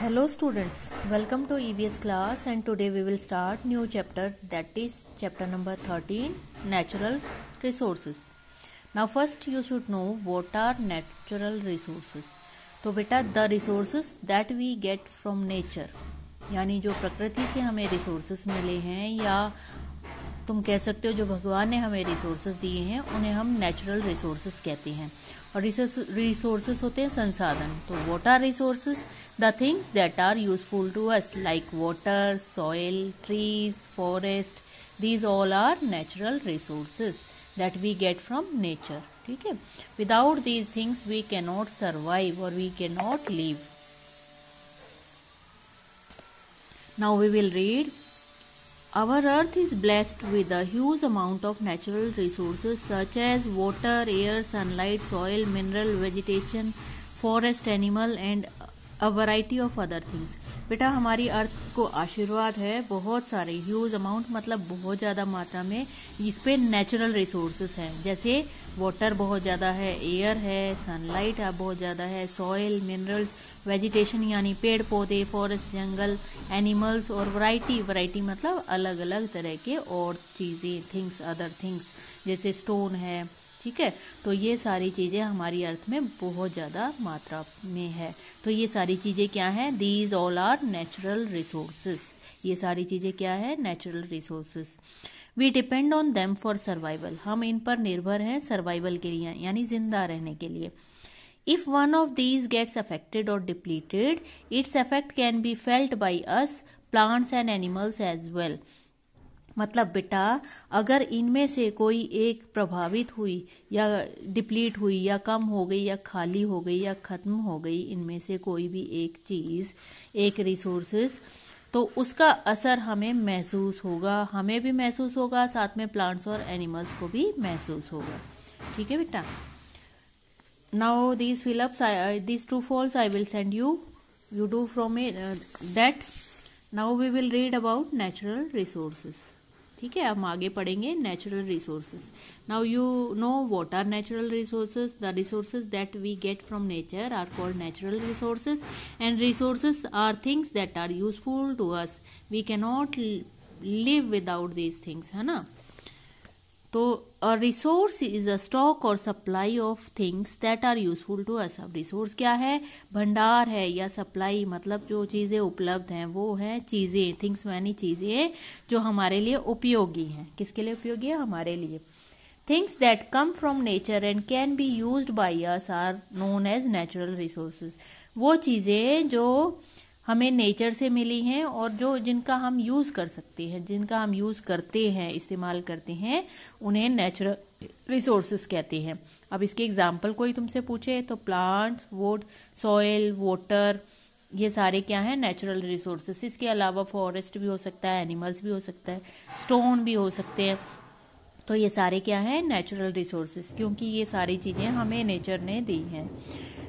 hello students welcome to EVS class and today we will start new chapter that is chapter number 13 natural resources now first you should know what are natural resources तो बेटा the resources that we get from nature यानी जो प्रकृति से हमें resources मिले हैं या तुम कह सकते हो जो भगवान ने हमें रिसोर्सेज दिए हैं उन्हें हम नेचुरल रिसोर्सेज कहते हैं और रिसोर्सेज होते हैं संसाधन तो water resources the things that are useful to us like water, soil, trees, forest. These all are natural resources that we get from nature. Okay, without these things, we cannot survive or we cannot live. Now we will read. Our earth is blessed with a huge amount of natural resources such as water, air, sunlight, soil, mineral, vegetation, forest, animal, and a variety of other things बेटा हमारी अर्थ को आशीर्वाद है बहुत सारे huge amount मतलब बहुत ज़्यादा मात्रा में इस पर नेचुरल रिसोर्सेस हैं जैसे वाटर बहुत ज़्यादा है एयर है सनलाइट बहुत ज़्यादा है सॉयल मिनरल्स वेजिटेशन यानी पेड़ पौधे फॉरेस्ट जंगल एनिमल्स और वराइटी वराइटी मतलब अलग अलग तरह के और चीज़ें थिंग्स अदर थिंग्स जैसे स्टोन है ठीक है तो ये सारी चीज़ें हमारी अर्थ में बहुत ज़्यादा मात्रा में है तो ये सारी चीज़ें क्या हैं these all are natural resources ये सारी चीज़ें क्या है natural resources we depend on them for survival हम इन पर निर्भर हैं सर्वाइवल के लिए यानी जिंदा रहने के लिए if one of these gets affected और depleted its effect can be felt by us plants and animals as well मतलब बेटा अगर इनमें से कोई एक प्रभावित हुई या डिप्लीट हुई या कम हो गई या खाली हो गई या ख़त्म हो गई इनमें से कोई भी एक चीज़ एक रिसोर्सेस तो उसका असर हमें महसूस होगा हमें भी महसूस होगा साथ में प्लांट्स और एनिमल्स को भी महसूस होगा ठीक है बेटा now these fill ups ups true false I will send you you do from that now we will read about natural resources ठीक है हम आगे पढ़ेंगे natural resources now you know what are natural resources the resources that we get from nature are called natural resources and resources are things that are useful to us we cannot live without these things है ना तो resource is a stock और supply of things that are useful to us अब resource क्या है भंडार है या सप्लाई मतलब जो चीज़ें उपलब्ध हैं वो हैं चीज़ें थिंग्स मैनी चीज़ें जो हमारे लिए उपयोगी हैं किसके लिए उपयोगी है हमारे लिए things that come from nature and can be use by us are known as natural resources वो चीज़ें जो हमें नेचर से मिली हैं और जो जिनका हम यूज़ कर सकते हैं जिनका हम यूज़ करते हैं इस्तेमाल करते हैं उन्हें नेचुरल रिसोर्सेस कहते हैं अब इसके एग्जाम्पल कोई तुमसे पूछे तो प्लांट्स वुड सॉयल वाटर ये सारे क्या है नेचुरल रिसोर्सेस इसके अलावा फॉरेस्ट भी हो सकता है एनिमल्स भी हो सकता है स्टोन भी हो सकते हैं तो ये सारे क्या है नेचुरल रिसोर्सेज क्योंकि ये सारी चीज़ें हमें नेचर ने दी हैं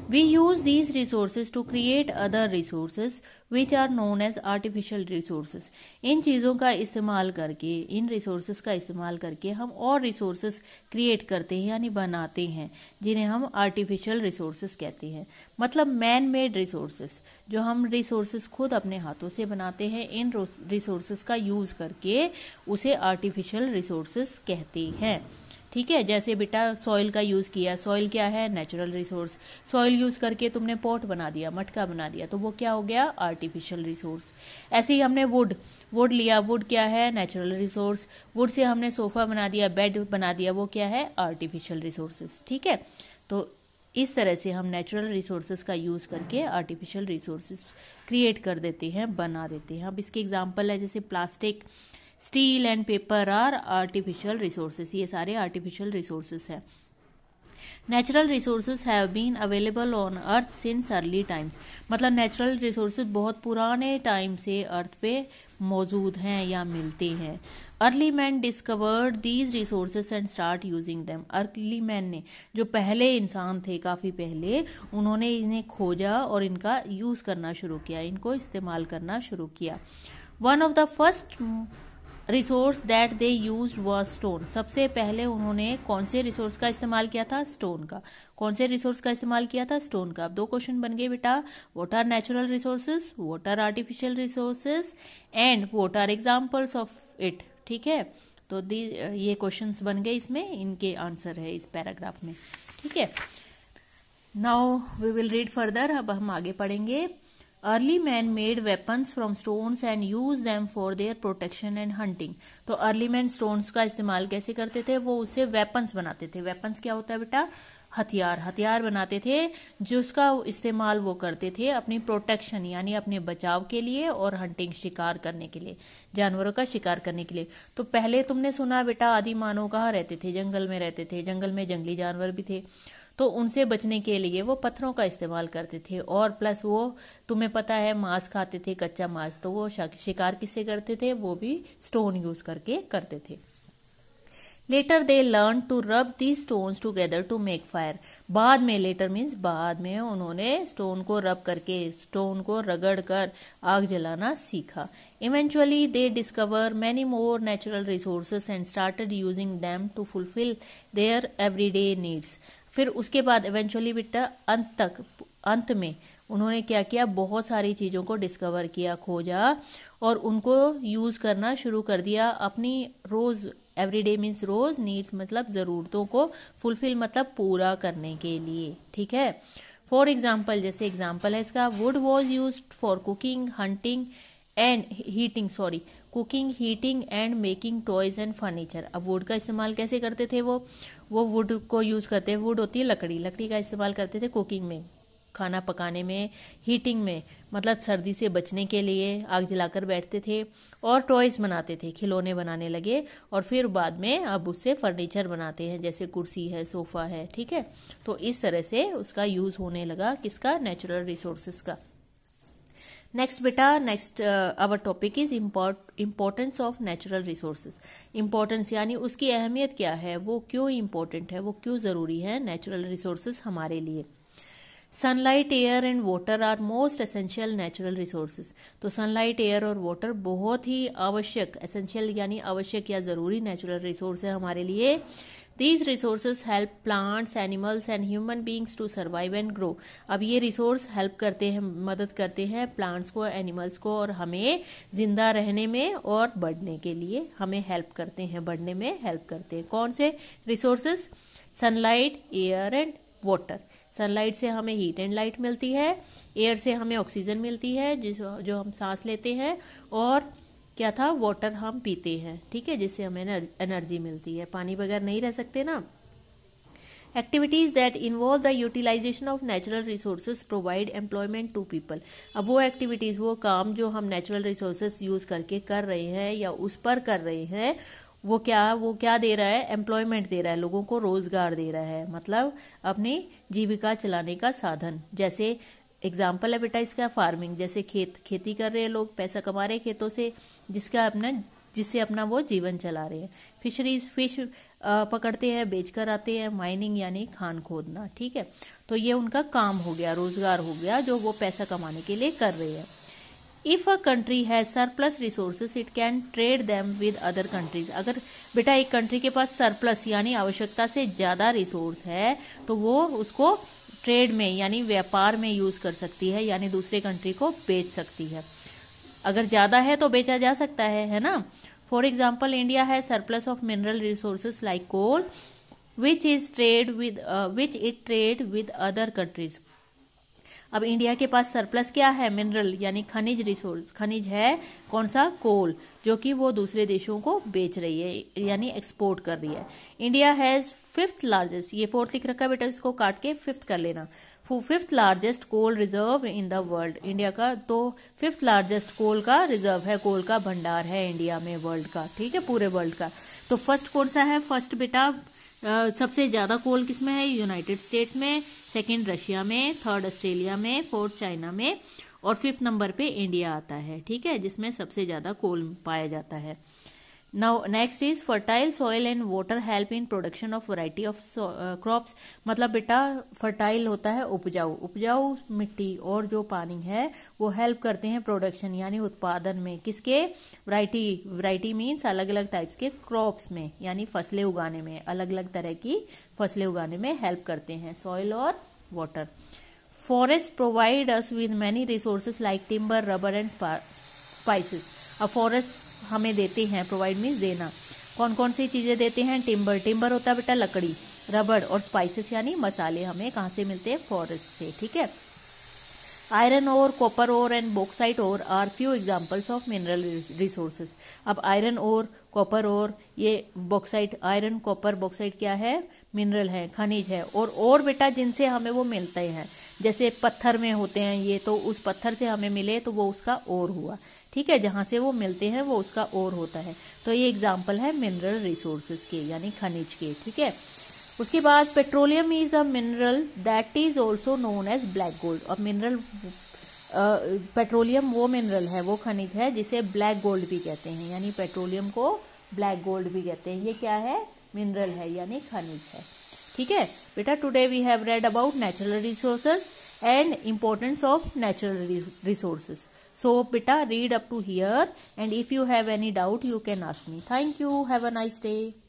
We use these resources to create other resources which are known as artificial resources. in cheezon ka istemal karke in resources ka istemal karke hum aur resources create karte hain yani banate hain jinhe hum artificial resources kehte hain matlab man made resources jo hum resources khud apne haathon se banate hain in resources ka use karke use artificial resources kehte hain ठीक है जैसे बेटा soil का use किया soil क्या है natural resource soil use करके तुमने पॉट बना दिया मटका बना दिया तो वो क्या हो गया आर्टिफिशियल रिसोर्स ऐसे ही हमने वुड वुड लिया वुड क्या है नेचुरल रिसोर्स वुड से हमने सोफ़ा बना दिया बेड बना दिया वो क्या है आर्टिफिशियल रिसोर्सेस ठीक है तो इस तरह से हम नेचुरल रिसोर्सेज का यूज़ करके आर्टिफिशियल रिसोर्सेस क्रिएट कर देते हैं बना देते हैं अब इसके एग्जाम्पल है जैसे plastic steel and paper are artificial resources ये सारे आर्टिफिशियल रिसोर्सेज हैं natural resources have been available on earth since early times मतलब नेचुरल रिसोर्सेज बहुत पुराने टाइम से अर्थ पे मौजूद हैं या मिलते हैं early man discovered these resources and start using them early man ने जो पहले इंसान थे काफ़ी पहले उन्होंने इन्हें खोजा और इनका यूज़ करना शुरू किया इनको इस्तेमाल करना शुरू किया one of the first resource that they use was stone सबसे पहले उन्होंने कौन से रिसोर्स का इस्तेमाल किया था स्टोन का कौन से रिसोर्स का इस्तेमाल किया था स्टोन का अब दो क्वेश्चन बन गए बेटा what are natural resources what are artificial resources and what are examples of it ठीक है तो दी ये क्वेश्चंस बन गए इसमें इनके आंसर है इस पैराग्राफ में ठीक है now we will read further अब हम आगे पढ़ेंगे early man made weapons from stones and use them for their protection and hunting तो अर्ली मैन स्टोन्स का इस्तेमाल कैसे करते थे वो उससे वेपन्स बनाते थे वेपन्स क्या होता है बेटा हथियार हथियार बनाते थे जिसका इस्तेमाल वो करते थे अपनी प्रोटेक्शन यानी अपने बचाव के लिए और हंटिंग शिकार करने के लिए जानवरों का शिकार करने के लिए तो पहले तुमने सुना बेटा आदि मानव कहाँ रहते थे जंगल में रहते थे जंगल में जंगली जानवर भी थे तो उनसे बचने के लिए वो पत्थरों का इस्तेमाल करते थे और प्लस वो तुम्हें पता है मांस खाते थे कच्चा मांस तो वो शिकार किससे करते थे वो भी स्टोन यूज करके करते थे letter they learn to rub the stone together to make fire बाद में लेटर मीन्स बाद में उन्होंने स्टोन को रब करके स्टोन को रगड़ कर आग जलाना सीखा eventually they discover many more natural resources and started using them to fulfil their every day needs फिर उसके बाद इवेंचुअली बेटा अंत तक अंत में उन्होंने क्या किया बहुत सारी चीज़ों को डिस्कवर किया खोजा और उनको यूज़ करना शुरू कर दिया अपनी रोज़ एवरी डे मीन्स रोज़ नीड्स मतलब ज़रूरतों को फुलफिल मतलब पूरा करने के लिए ठीक है फॉर एग्जाम्पल जैसे एग्जाम्पल है इसका wood was use for cooking hunting and heating sorry cooking heating and making toys and furniture अब वुड का इस्तेमाल कैसे करते थे वो वो वुड को यूज़ करते वुड होती है लकड़ी लकड़ी का इस्तेमाल करते थे कुकिंग में खाना पकाने में हीटिंग में मतलब सर्दी से बचने के लिए आग जलाकर बैठते थे और टॉयज बनाते थे खिलौने बनाने लगे और फिर बाद में अब उससे फर्नीचर बनाते हैं जैसे कुर्सी है सोफ़ा है ठीक है तो इस तरह से उसका यूज़ होने लगा किसका नेचुरल रिसोर्सेस का नेक्स्ट बेटा next our topic is importance of natural resources importance यानी उसकी अहमियत क्या है वो क्यों इम्पोर्टेंट है वो क्यों ज़रूरी है नेचुरल रिसोर्सेज हमारे लिए sunlight air and water are most essential natural resources तो सनलाइट एयर और वाटर बहुत ही आवश्यक एसेंशियल यानी आवश्यक या ज़रूरी नेचुरल रिसोर्स है हमारे लिए these resources help plants animals and human beings to survive and grow अब ये रिसोर्स हेल्प करते हैं मदद करते हैं प्लांट्स को एनिमल्स को और हमें जिंदा रहने में और बढ़ने के लिए हमें हेल्प करते हैं बढ़ने में हेल्प करते हैं कौन से resources sunlight air and water sunlight से हमें हीट एंड लाइट मिलती है एयर से हमें ऑक्सीजन मिलती है जिस जो हम सांस लेते हैं और क्या था वाटर हम पीते हैं ठीक है जिससे हमें एनर्जी मिलती है पानी बगैर नहीं रह सकते ना activities that involve the utilization of natural resources provide employment to people अब वो एक्टिविटीज वो काम जो हम नेचुरल रिसोर्सेज यूज करके कर रहे हैं या उस पर कर रहे हैं वो क्या वो क्या दे रहा है एम्प्लॉयमेंट दे रहा है लोगों को रोजगार दे रहा है मतलब अपनी जीविका चलाने का साधन जैसे एग्जाम्पल है बेटा इसका फार्मिंग जैसे खेत खेती कर रहे हैं लोग पैसा कमा रहे हैं खेतों से जिसका अपना जिससे अपना वो जीवन चला रहे हैं फिशरीज फिश पकड़ते हैं बेचकर आते हैं माइनिंग यानी खान खोदना ठीक है तो ये उनका काम हो गया रोजगार हो गया जो वो पैसा कमाने के लिए कर रहे हैं if a country has surplus resources it can trade them with other countries अगर बेटा एक कंट्री के पास सरप्लस यानी आवश्यकता से ज्यादा रिसोर्स है तो वो उसको ट्रेड में यानी व्यापार में यूज़ कर सकती है यानी दूसरे कंट्री को बेच सकती है अगर ज़्यादा है तो बेचा जा सकता है है ना फॉर एग्जाम्पल इंडिया है surplus of mineral resources like coal which is trade with which it trade with other countries अब इंडिया के पास सरप्लस क्या है मिनरल यानी खनिज रिसोर्स खनिज है कौन सा कोल जो कि वो दूसरे देशों को बेच रही है यानी एक्सपोर्ट कर रही है इंडिया हैज फिफ्थ लार्जेस्ट ये फोर्थ लिख रखा बेटा इसको काट के फिफ्थ कर लेना fifth largest coal reserve in the world India का तो फिफ्थ लार्जेस्ट कोल का रिजर्व है कोल का भंडार है इंडिया में वर्ल्ड का ठीक है पूरे वर्ल्ड का तो फर्स्ट कौन सा है फर्स्ट बेटा सबसे ज़्यादा कोल किस में है यूनाइटेड स्टेट्स में सेकंड रशिया में थर्ड ऑस्ट्रेलिया में फोर्थ चाइना में और फिफ्थ नंबर पे इंडिया आता है ठीक है जिसमें सबसे ज़्यादा कोल पाया जाता है now next is fertile soil and water help in production of variety of crop मतलब बेटा फर्टाइल होता है उपजाऊ उपजाऊ मिट्टी और जो पानी है वो हेल्प करते हैं प्रोडक्शन यानी उत्पादन में किसके वरायटी वैरायटी मीन्स अलग अलग टाइप्स के क्रॉप में यानी फसलें उगाने में अलग अलग तरह की फसलें उगाने में हेल्प करते हैं सॉइल और water forest provide us with many resources like timber rubber and spices a forest हमें देते हैं प्रोवाइड मीन्स देना कौन कौन सी चीज़ें देते हैं टिम्बर टिम्बर होता है बेटा लकड़ी रबड़ और स्पाइसेस यानी मसाले हमें कहाँ से मिलते हैं फॉरेस्ट से ठीक है iron ore copper ore and bauxite ore are few examples of mineral resources अब आयरन ओर कॉपर ओर ये बॉक्साइट आयरन कॉपर बॉक्साइट क्या है मिनरल है खनिज है और और बेटा जिनसे हमें वो मिलते हैं जैसे पत्थर में होते हैं ये तो उस पत्थर से हमें मिले तो वो उसका और हुआ ठीक है जहाँ से वो मिलते हैं वो उसका और होता है तो ये एग्जाम्पल है मिनरल रिसोर्सेज के यानी खनिज के ठीक है उसके बाद petroleum is a mineral that is also known as black gold और मिनरल पेट्रोलियम वो मिनरल है वो खनिज है जिसे ब्लैक गोल्ड भी कहते हैं यानी पेट्रोलियम को ब्लैक गोल्ड भी कहते हैं ये क्या है मिनरल है यानी खनिज है ठीक है बेटा today we have read about natural resources and importance of natural resources So, beta, read up to here. And if you have any doubt, you can ask me. Thank you. Have a nice day.